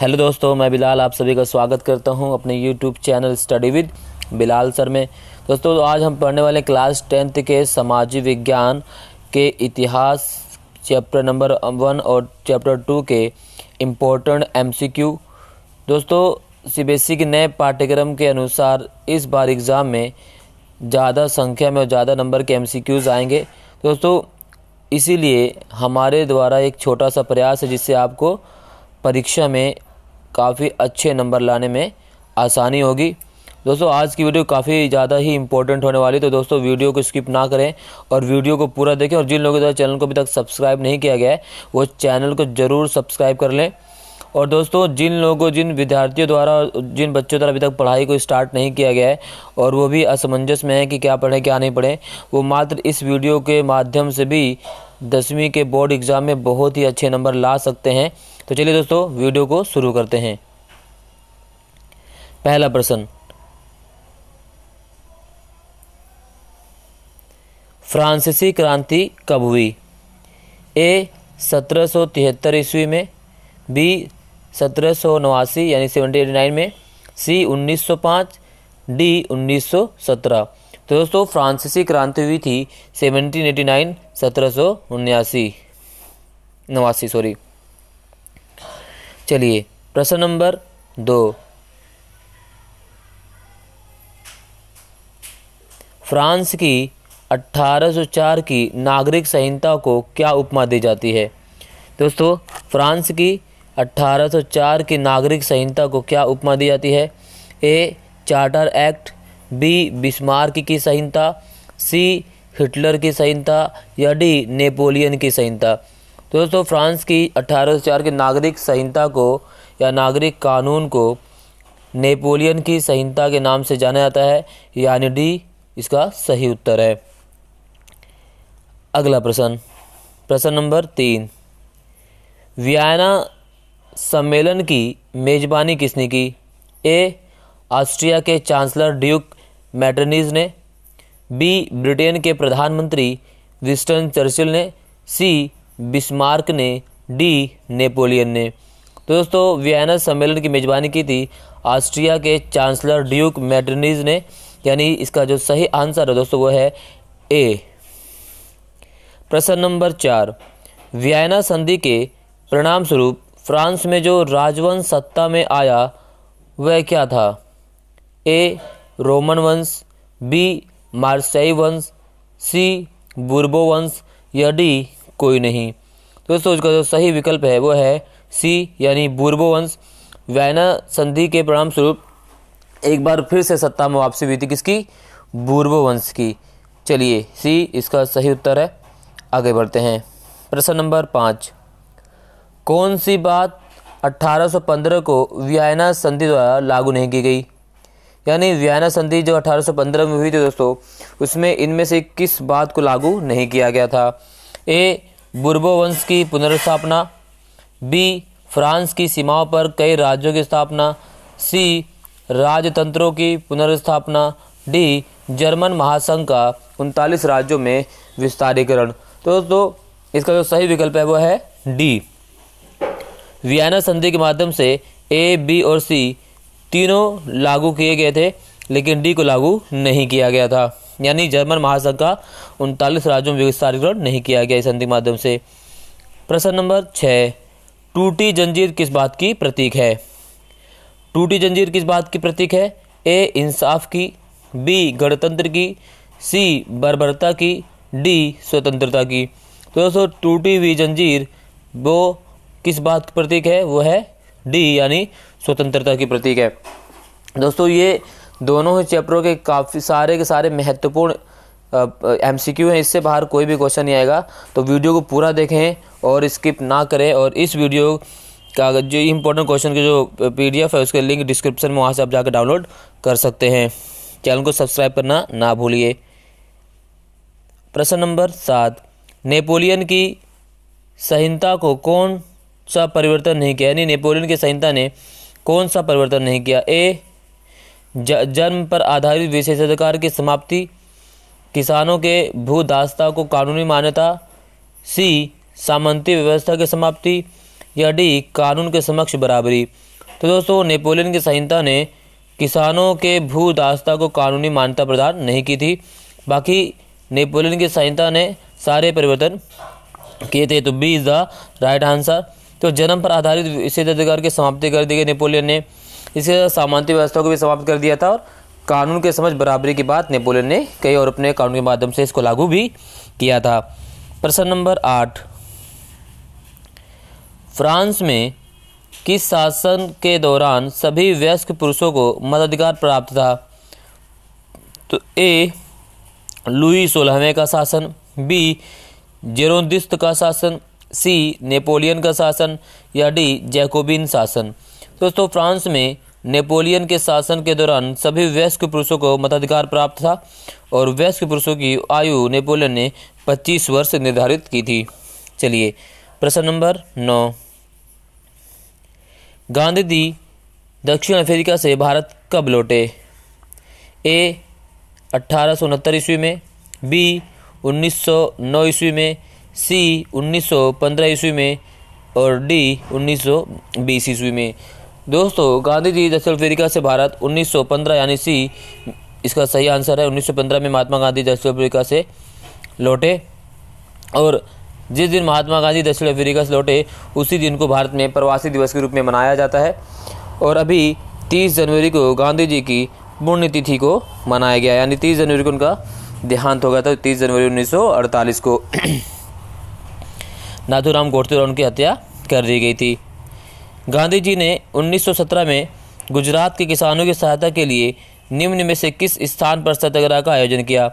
hello दोस्तों मैं बिलाल आप सभी का स्वागत करता हूं अपने YouTube channel study with Bilal sir में दोस्तों तो आज हम पढ़ने वाले क्लास टेंथ के सामाजिक विज्ञान के इतिहास चैप्टर नंबर वन और चैप्टर टू के इम्पोर्टेंट एमसीक्यू दोस्तों सीबीएसई e के नए पाठ्यक्रम के अनुसार इस बार एग्ज़ाम में ज़्यादा संख्या में और ज़्यादा नंबर के एम आएंगे दोस्तों इसीलिए हमारे द्वारा एक छोटा सा प्रयास है जिससे आपको परीक्षा में काफ़ी अच्छे नंबर लाने में आसानी होगी दोस्तों आज की वीडियो काफ़ी ज़्यादा ही इंपॉर्टेंट होने वाली है तो दोस्तों वीडियो को स्किप ना करें और वीडियो को पूरा देखें और जिन लोगों द्वारा चैनल को अभी तक सब्सक्राइब नहीं किया गया है वो चैनल को ज़रूर सब्सक्राइब कर लें और दोस्तों जिन लोगों जिन विद्यार्थियों द्वारा जिन बच्चों द्वारा अभी तक पढ़ाई को स्टार्ट नहीं किया गया है और वो भी असमंजस में है कि क्या पढ़ें क्या नहीं पढ़ें वो मात्र इस वीडियो के माध्यम से भी दसवीं के बोर्ड एग्ज़ाम में बहुत ही अच्छे नंबर ला सकते हैं तो चलिए दोस्तों वीडियो को शुरू करते हैं पहला प्रश्न फ्रांसीसी क्रांति कब हुई ए सत्रह सौ तिहत्तर ईस्वी में बी सत्रह सौ नवासी यानी सेवनटी एटी नाइन में सी उन्नीस सौ पाँच डी उन्नीस सौ सत्रह तो दोस्तों फ्रांसीसी क्रांति हुई थी सेवनटीन एटी नाइन सत्रह सौ उन्यासी नवासी सॉरी चलिए प्रश्न नंबर दो फ्रांस की 1804 की नागरिक संहिता को क्या उपमा दी जाती है दोस्तों फ्रांस की 1804 की नागरिक संहिता को क्या उपमा दी जाती है A charter act B Bismarck की संहिता सी हिटलर की संहिता या डी नेपोलियन की संहिता दोस्तों फ्रांस की अठारह के नागरिक संहिता को या नागरिक कानून को नेपोलियन की संहिता के नाम से जाना जाता है यानी डी इसका सही उत्तर है अगला प्रश्न प्रश्न नंबर तीन वियना सम्मेलन की मेजबानी किसने की ए ऑस्ट्रिया के चांसलर ड्यूक मैटरनीज ने बी ब्रिटेन के प्रधानमंत्री विस्टन चर्चिल ने सी बिस्मार्क ने डी नेपोलियन ने तो दोस्तों वियना सम्मेलन की मेज़बानी की थी ऑस्ट्रिया के चांसलर ड्यूक मेडनीज ने यानी इसका जो सही आंसर है दोस्तों वो है ए प्रश्न नंबर चार वियना संधि के परिणाम स्वरूप फ्रांस में जो राजवंश सत्ता में आया वह क्या था ए रोमन वंश बी मार्सई वंश सी बुर्बो वंश या डी कोई नहीं तो दोस्तों उसका जो सही विकल्प है वो है सी यानी बूर्बोवंश वैना संधि के परिणाम स्वरूप एक बार फिर से सत्ता में वापसी हुई थी किसकी बूर्बोवंश की चलिए सी इसका सही उत्तर है आगे बढ़ते हैं प्रश्न नंबर पाँच कौन सी बात 1815 को वियना संधि द्वारा लागू नहीं की गई यानी वियना संधि जो 1815 में हुई थी दोस्तों उसमें इनमें से किस बात को लागू नहीं किया गया था ए बुर्बो वंश की पुनर्स्थापना बी फ्रांस की सीमाओं पर कई राज्यों की स्थापना सी राजतंत्रों की पुनर्स्थापना डी जर्मन महासंघ का उनतालीस राज्यों में विस्तारीकरण तो दोस्तों इसका जो सही विकल्प है वो है डी वियना संधि के माध्यम से ए बी और सी तीनों लागू किए गए थे लेकिन डी को लागू नहीं किया गया था यानी जर्मन महासंघ का उनतालीस राज्यों में विस्तारीकरण नहीं किया गया इस अंतिम माध्यम से प्रश्न नंबर छः टूटी जंजीर किस बात की प्रतीक है टूटी जंजीर किस बात की प्रतीक है ए इंसाफ की बी गणतंत्र की सी बर्बरता की डी स्वतंत्रता की तो दोस्तों टूटी हुई जंजीर वो किस बात की प्रतीक है वो है डी यानी स्वतंत्रता की प्रतीक है दोस्तों ये दोनों ही चैप्टरों के काफ़ी सारे के सारे महत्वपूर्ण एम सी क्यू हैं इससे बाहर कोई भी क्वेश्चन नहीं आएगा तो वीडियो को पूरा देखें और स्किप ना करें और इस वीडियो का जो इम्पोर्टेंट क्वेश्चन के जो एफ है उसके लिंक डिस्क्रिप्शन में वहाँ से आप जाकर डाउनलोड कर सकते हैं चैनल को सब्सक्राइब करना ना भूलिए प्रश्न नंबर सात नेपोलियन की संहिता को कौन सा परिवर्तन नहीं किया यानी नेपोलियन की संहिता ने कौन सा परिवर्तन नहीं किया ए जन्म पर आधारित विशेषाधिकार की समाप्ति किसानों के भूदासता को कानूनी मान्यता सी सामंती व्यवस्था की समाप्ति या डी कानून के समक्ष बराबरी तो दोस्तों नेपोलियन की संहिता ने किसानों के भूदासता को कानूनी मान्यता प्रदान नहीं की थी बाकी नेपोलियन की संहिता ने सारे परिवर्तन किए थे तो B is the right answer तो जन्म पर आधारित विशेषाधिकार की समाप्ति कर दी गई नेपोलियन ने इसके सामान्य व्यवस्था को भी समाप्त कर दिया था और कानून के समझ बराबरी की बात नेपोलियन ने कई और अपने कानून के माध्यम से इसको लागू भी किया था प्रश्न नंबर आठ फ्रांस में किस शासन के दौरान सभी वयस्क पुरुषों को मताधिकार प्राप्त था तो ए लुई सोलहवें का शासन बी जेरोदिस्त का शासन सी नेपोलियन का शासन या डी जैकोबिन शासन दोस्तों फ्रांस में नेपोलियन के शासन के दौरान सभी वयस्क पुरुषों को मताधिकार प्राप्त था और वयस्क पुरुषों की आयु नेपोलियन ने 25 वर्ष निर्धारित की थी चलिए प्रश्न नंबर नौ गांधी जी दक्षिण अफ्रीका से भारत कब लौटे ए अठारह ईस्वी में बी 1909 ईस्वी में सी 1915 ईस्वी में और डी 1920 ईस्वी में दोस्तों गांधी जी दक्षिण अफ्रीका से भारत 1915 यानी सी इसका सही आंसर है 1915 में महात्मा गांधी दक्षिण अफ्रीका से लौटे और जिस दिन महात्मा गांधी दक्षिण अफ्रीका से लौटे उसी दिन को भारत में प्रवासी दिवस के रूप में मनाया जाता है और अभी 30 जनवरी को गांधी जी की पुण्यतिथि को मनाया गया यानी तीस जनवरी को उनका देहांत हो गया था तो तीस जनवरी उन्नीस को नाथुराम गोटते और उनकी हत्या कर दी गई थी गांधी जी ने 1917 में गुजरात के किसानों की सहायता के लिए निम्न में से किस स्थान पर सत्याग्रह का आयोजन किया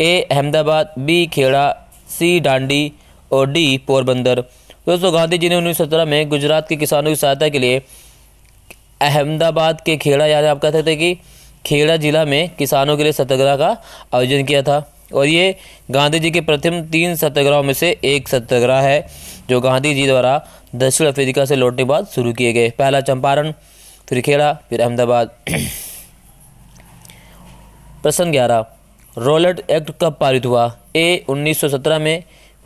A Ahmedabad B Kheda C Dandi और डी पोरबंदर दोस्तों गांधी जी ने 1917 में गुजरात के किसानों की सहायता के लिए अहमदाबाद के खेड़ा यानी आप कहते थे कि खेड़ा जिला में किसानों के लिए सत्याग्रह का आयोजन किया था और ये गांधी जी के प्रथम तीन सत्याग्रहों में से एक सत्याग्रह है जो गांधी जी द्वारा दक्षिण अफ्रीका से लौटने के बाद शुरू किए गए पहला चंपारण फिर खेड़ा फिर अहमदाबाद प्रश्न ग्यारह रोलेट एक्ट कब पारित हुआ ए 1917 में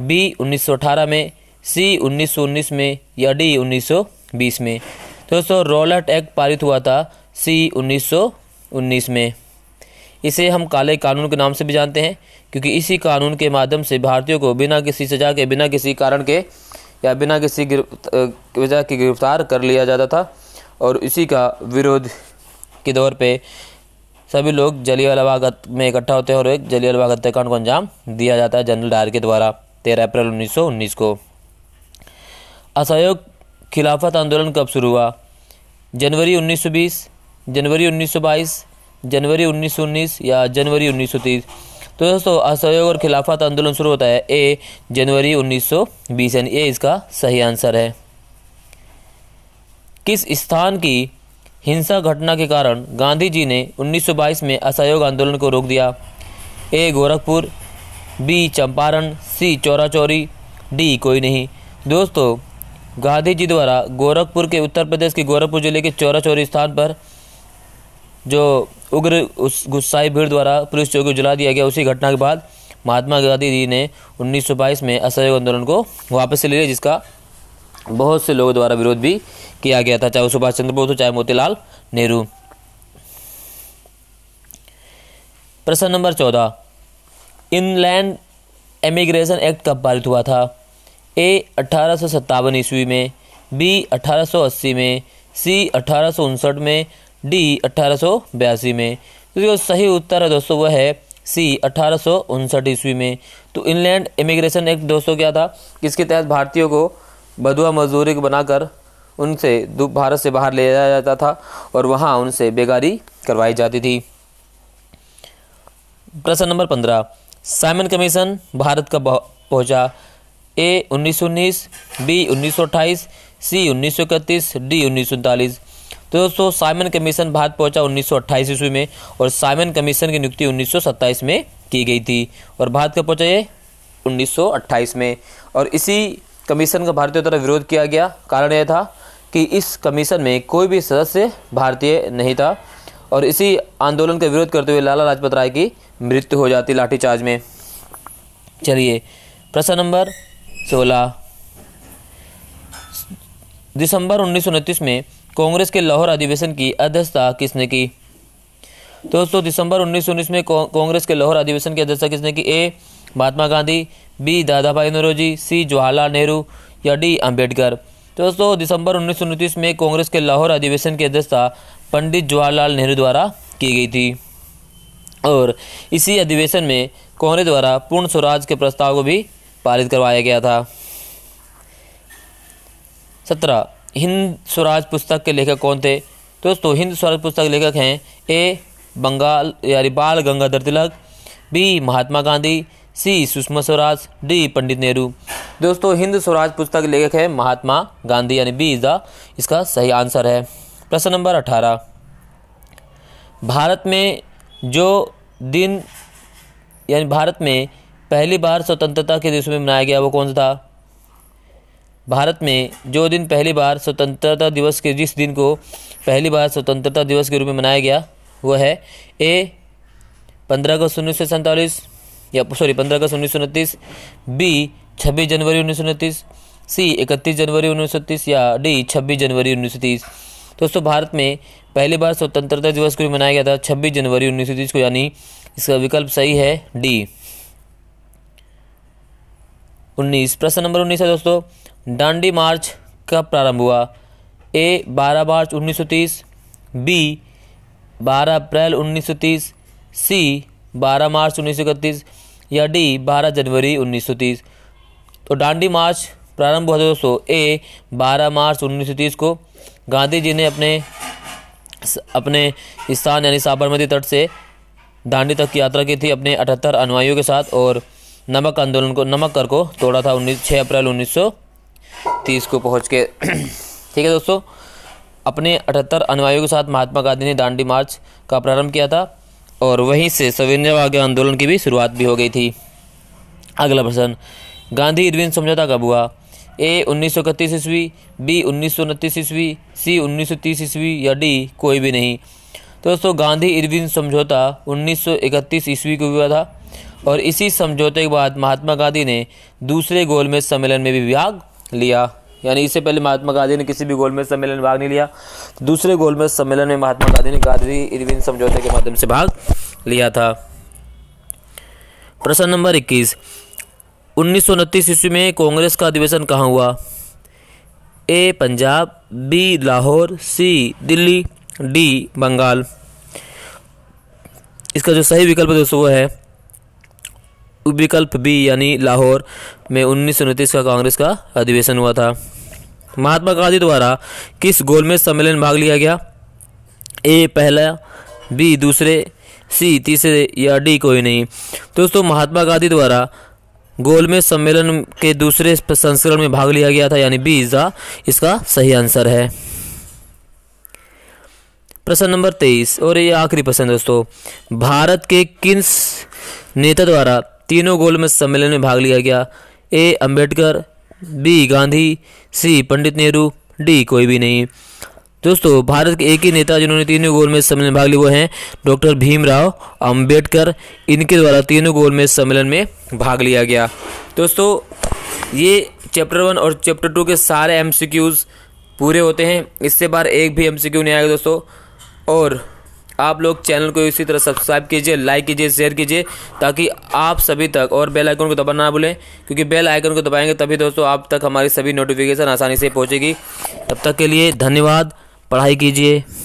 बी 1918 में सी 1919 में या डी 1920 में दोस्तों रोलेट एक्ट पारित हुआ था सी 1919 में इसे हम काले कानून के नाम से भी जानते हैं क्योंकि इसी कानून के माध्यम से भारतीयों को बिना किसी सजा के बिना किसी कारण के या बिना किसी वजह के गिरफ्तार कर लिया जाता था और इसी का विरोध के दौर पे सभी लोग जलियावाला बाग में इकट्ठा होते हैं और एक जलियावाला बाग हत्याकांड को अंजाम दिया जाता है जनरल डायर के द्वारा तेरह अप्रैल उन्नीस को असहयोग खिलाफत आंदोलन कब शुरू हुआ जनवरी 1920 जनवरी 1922 जनवरी 1919 या जनवरी 1930 तो दोस्तों असहयोग और खिलाफत आंदोलन शुरू होता है ए जनवरी 1920 यानी ए इसका सही आंसर है किस स्थान की हिंसा घटना के कारण गांधी जी ने 1922 में असहयोग आंदोलन को रोक दिया A Gorakhpur B Champaran C Chaura Chauri D कोई नहीं दोस्तों गांधी जी द्वारा गोरखपुर के उत्तर प्रदेश के गोरखपुर जिले के चौरा स्थान पर जो उग्र उस गुस्साई भीड़ द्वारा पुलिस चौकी को जला दिया गया उसी घटना के बाद महात्मा गांधी जी ने 1922 में असहयोग आंदोलन को वापस ले लिया जिसका बहुत से लोगों द्वारा विरोध भी किया गया था चाहे सुभाष चंद्र बोस हो चाहे मोतीलाल नेहरू प्रश्न नंबर चौदह इनलैंड एमिग्रेशन एक्ट कब पारित हुआ था ए अठारह ईस्वी में बी अठारह में सी अठारह में डी अट्ठारह में तो जो सही उत्तर है दोस्तों वह है सी अठारह ईस्वी में तो इनलैंड इमिग्रेशन एक्ट दोस्तों क्या था इसके तहत भारतीयों को बधुआ मजदूरी बनाकर उनसे भारत से बाहर ले जाया जाता था और वहाँ उनसे बेगारी करवाई जाती थी प्रश्न नंबर पंद्रह साइमन कमीशन भारत कब पहुंचा ए उन्नीस बी उन्नीस सी उन्नीस डी उन्नीस तो दोस्तों साइमन कमीशन भारत पहुंचा 1928 ईस्वी में और साइमन कमीशन की नियुक्ति 1927 में की गई थी और भारत कब पहुंचा ये 1928 में और इसी कमीशन का भारतीय द्वारा विरोध किया गया कारण यह था कि इस कमीशन में कोई भी सदस्य भारतीय नहीं था और इसी आंदोलन का विरोध करते हुए लाला लाजपत राय की मृत्यु हो जाती लाठीचार्ज में चलिए प्रश्न नंबर सोलह दिसंबर उन्नीस में कांग्रेस के लाहौर अधिवेशन की अध्यक्षता किसने की दोस्तों दिसंबर उन्नीस में कांग्रेस के लाहौर अधिवेशन की अध्यक्षता किसने की ए महात्मा गांधी बी दादा भाई नरोजी सी जवाहरलाल नेहरू या डी अंबेडकर दोस्तों दिसंबर उन्नीस में कांग्रेस के लाहौर अधिवेशन की अध्यक्षता पंडित जवाहरलाल नेहरू द्वारा की गई थी और इसी अधिवेशन में कांग्रेस द्वारा पूर्ण स्वराज के प्रस्ताव को भी पारित करवाया गया था सत्रह हिंद स्वराज पुस्तक के लेखक कौन थे दोस्तों हिंद स्वराज पुस्तक लेखक हैं ए बंगाल यानी Bal Gangadhar Tilak B Mahatma Gandhi C Sushma Swaraj D Pandit Nehru दोस्तों हिंद स्वराज पुस्तक लेखक है महात्मा गांधी यानी बी इज द इसका सही आंसर है प्रश्न नंबर अठारह भारत में जो दिन यानी भारत में पहली बार स्वतंत्रता के दिवस में मनाया गया वो कौन सा था भारत में जो दिन पहली बार स्वतंत्रता दिवस के जिस दिन को पहली बार स्वतंत्रता दिवस के रूप में मनाया गया वह है ए पंद्रह अगस्त उन्नीस सौ सैंतालीस या सॉरी पंद्रह अगस्त उन्नीस सौ उनतीस बी छब्बीस जनवरी उन्नीस सौ उनतीस सी इकतीस जनवरी उन्नीस सौ तीस या डी छब्बीस जनवरी उन्नीस सौ तीस दोस्तों भारत में पहली बार स्वतंत्रता दिवस को मनाया गया था छब्बीस जनवरी उन्नीस सौ तीस को यानी इसका विकल्प सही है डी उन्नीस प्रश्न नंबर उन्नीस है दोस्तों दांडी मार्च कब प्रारंभ हुआ ए 12 मार्च 1930 बी 12 अप्रैल 1930 सी 12 मार्च उन्नीस या डी 12 जनवरी 1930 तो दांडी मार्च प्रारंभ हुआ दोस्तों ए 12 मार्च 1930 को गांधी जी ने अपने अपने स्थान यानी साबरमती तट से दांडी तक की यात्रा की थी अपने अठहत्तर अनुयायियों के साथ और नमक आंदोलन को नमक कर को तोड़ा था उन्नीस छः अप्रैल उन्नीस तीस को पहुँच के ठीक है दोस्तों अपने अठहत्तर अनुयायों के साथ महात्मा गांधी ने दांडी मार्च का प्रारंभ किया था और वहीं से सविनयवाग आंदोलन की भी शुरुआत भी हो गई थी अगला प्रश्न गांधी इरविन समझौता कब हुआ ए उन्नीस सौ इकतीस ईस्वी बी उन्नीस सौ उनतीस ईस्वी सी उन्नीस सौ तीस ईस्वी या डी कोई भी नहीं तो दोस्तों गांधी इरविन समझौता इकतीस ईस्वी को हुआ था और इसी समझौते के बाद महात्मा गांधी ने दूसरे गोलमेज सम्मेलन में भी भाग लिया यानी इससे पहले महात्मा गांधी ने किसी भी गोल में सम्मेलन भाग नहीं लिया दूसरे गोल में सम्मेलन में महात्मा गांधी ने गांधी इरविन समझौते के माध्यम से भाग लिया था प्रश्न नंबर इक्कीस उन्नीस ईस्वी में कांग्रेस का अधिवेशन कहाँ हुआ A Punjab B Lahore C Delhi D Bengal इसका जो सही विकल्प दोस्तों वो है विकल्प बी यानी लाहौर में उन्नीस का कांग्रेस का अधिवेशन हुआ था महात्मा गांधी द्वारा किस गोलमेज सम्मेलन भाग लिया गया ए पहला बी दूसरे सी तीसरे या डी कोई नहीं दोस्तों महात्मा गांधी द्वारा गोलमेज सम्मेलन के दूसरे संस्करण में भाग लिया गया था यानी बी इसका इसका सही आंसर है प्रश्न नंबर तेईस और ये आखिरी प्रश्न दोस्तों भारत के किस नेता द्वारा तीनों गोल में सम्मेलन में भाग लिया गया A Ambedkar B Gandhi C Pandit Nehru D कोई भी नहीं दोस्तों भारत के एक ही नेता जिन्होंने तीनों गोल में सम्मेलन में भाग लिया वो हैं डॉक्टर भीमराव अंबेडकर इनके द्वारा तीनों गोल में सम्मेलन में भाग लिया गया दोस्तों ये चैप्टर वन और चैप्टर टू के सारे एम पूरे होते हैं इससे बाहर एक भी एम नहीं आएगा दोस्तों और आप लोग चैनल को इसी तरह सब्सक्राइब कीजिए लाइक कीजिए शेयर कीजिए ताकि आप सभी तक और बेल आइकन को दबाना ना भूलें क्योंकि बेल आइकन को दबाएंगे तभी दोस्तों आप तक हमारी सभी नोटिफिकेशन आसानी से पहुंचेगी तब तक के लिए धन्यवाद पढ़ाई कीजिए